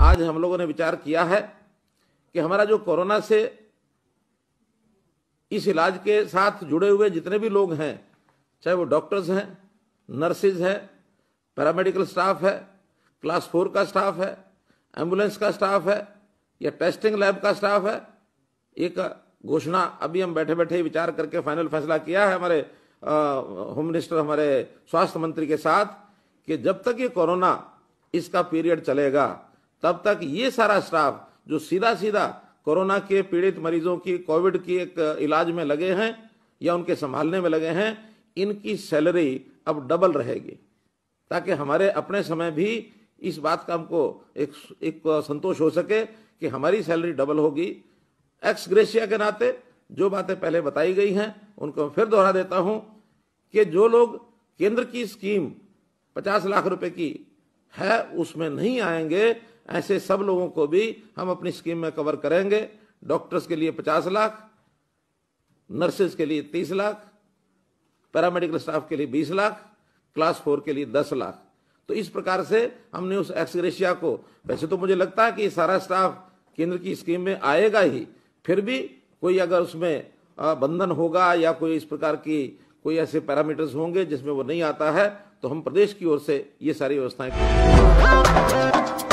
आज हम लोगों ने विचार किया है कि हमारा जो कोरोना से इस इलाज के साथ जुड़े हुए जितने भी लोग हैं चाहे वो डॉक्टर्स हैं नर्सेज हैं पैरामेडिकल स्टाफ है क्लास फोर का स्टाफ है एम्बुलेंस का स्टाफ है या टेस्टिंग लैब का स्टाफ है एक घोषणा अभी हम बैठे बैठे विचार करके फाइनल फैसला किया है हमारे होम मिनिस्टर हमारे स्वास्थ्य मंत्री के साथ कि जब तक ये कोरोना इसका पीरियड चलेगा तब तक ये सारा स्टाफ जो सीधा सीधा कोरोना के पीड़ित मरीजों की कोविड की एक इलाज में लगे हैं या उनके संभालने में लगे हैं इनकी सैलरी अब डबल रहेगी ताकि हमारे अपने समय भी इस बात का हमको एक एक संतोष हो सके कि हमारी सैलरी डबल होगी एक्स ग्रेशिया के नाते जो बातें पहले बताई गई हैं उनको मैं फिर दोहरा देता हूं कि जो लोग केंद्र की स्कीम पचास लाख रुपए की है उसमें नहीं आएंगे ऐसे सब लोगों को भी हम अपनी स्कीम में कवर करेंगे डॉक्टर्स के लिए पचास लाख नर्सेज के लिए तीस लाख पैरामेडिकल स्टाफ के लिए बीस लाख क्लास फोर के लिए दस लाख तो इस प्रकार से हमने उस एक्सग्रेशिया को वैसे तो मुझे लगता है कि सारा स्टाफ केंद्र की स्कीम में आएगा ही फिर भी कोई अगर उसमें बंधन होगा या कोई इस प्रकार की कोई ऐसे पैरामीटर्स होंगे जिसमें वो नहीं आता है तो हम प्रदेश की ओर से ये सारी व्यवस्थाएं